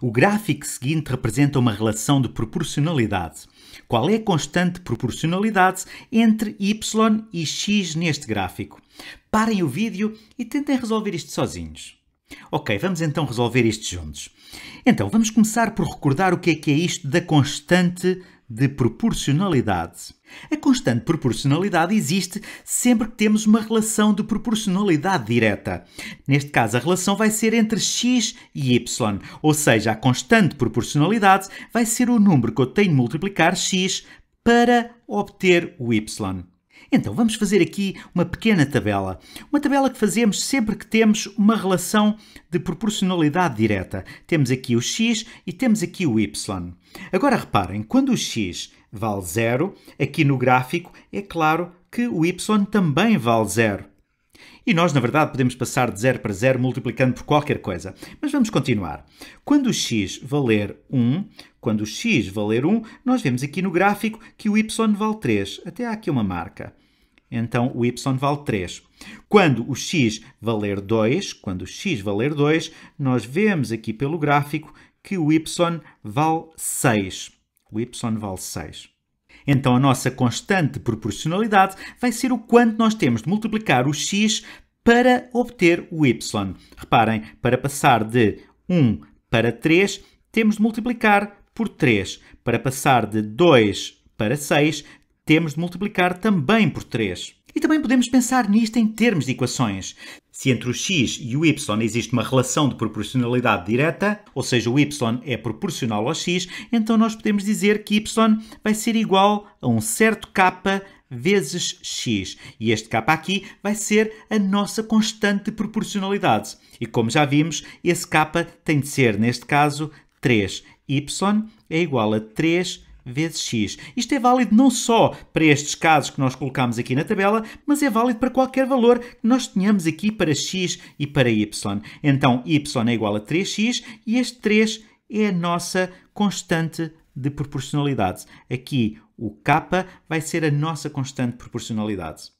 O gráfico seguinte representa uma relação de proporcionalidade. Qual é a constante de proporcionalidade entre y e x neste gráfico? Parem o vídeo e tentem resolver isto sozinhos. Ok, vamos então resolver isto juntos. Então, vamos começar por recordar o que é que é isto da constante de proporcionalidade. A constante proporcionalidade existe sempre que temos uma relação de proporcionalidade direta. Neste caso, a relação vai ser entre x e y, ou seja, a constante proporcionalidade vai ser o número que eu tenho de multiplicar x para obter o y. Então vamos fazer aqui uma pequena tabela. Uma tabela que fazemos sempre que temos uma relação de proporcionalidade direta. Temos aqui o x e temos aqui o y. Agora reparem, quando o x vale zero, aqui no gráfico é claro que o y também vale zero. E nós, na verdade, podemos passar de 0 para 0 multiplicando por qualquer coisa. Mas vamos continuar. Quando o x valer 1, quando o x valer 1, nós vemos aqui no gráfico que o y vale 3. Até há aqui uma marca. Então o y vale 3. Quando o x valer 2, quando o x valer 2, nós vemos aqui pelo gráfico que o y vale 6. O y vale 6. Então a nossa constante proporcionalidade vai ser o quanto nós temos de multiplicar o x para obter o y. Reparem, para passar de 1 para 3, temos de multiplicar por 3. Para passar de 2 para 6, temos de multiplicar também por 3. E também podemos pensar nisto em termos de equações se entre o x e o y existe uma relação de proporcionalidade direta, ou seja, o y é proporcional ao x, então nós podemos dizer que y vai ser igual a um certo k vezes x. E este k aqui vai ser a nossa constante de proporcionalidade. E como já vimos, esse k tem de ser, neste caso, 3. y é igual a 3 vezes x. Isto é válido não só para estes casos que nós colocamos aqui na tabela, mas é válido para qualquer valor que nós tenhamos aqui para x e para y. Então, y é igual a 3x e este 3 é a nossa constante de proporcionalidade. Aqui o k vai ser a nossa constante de proporcionalidade.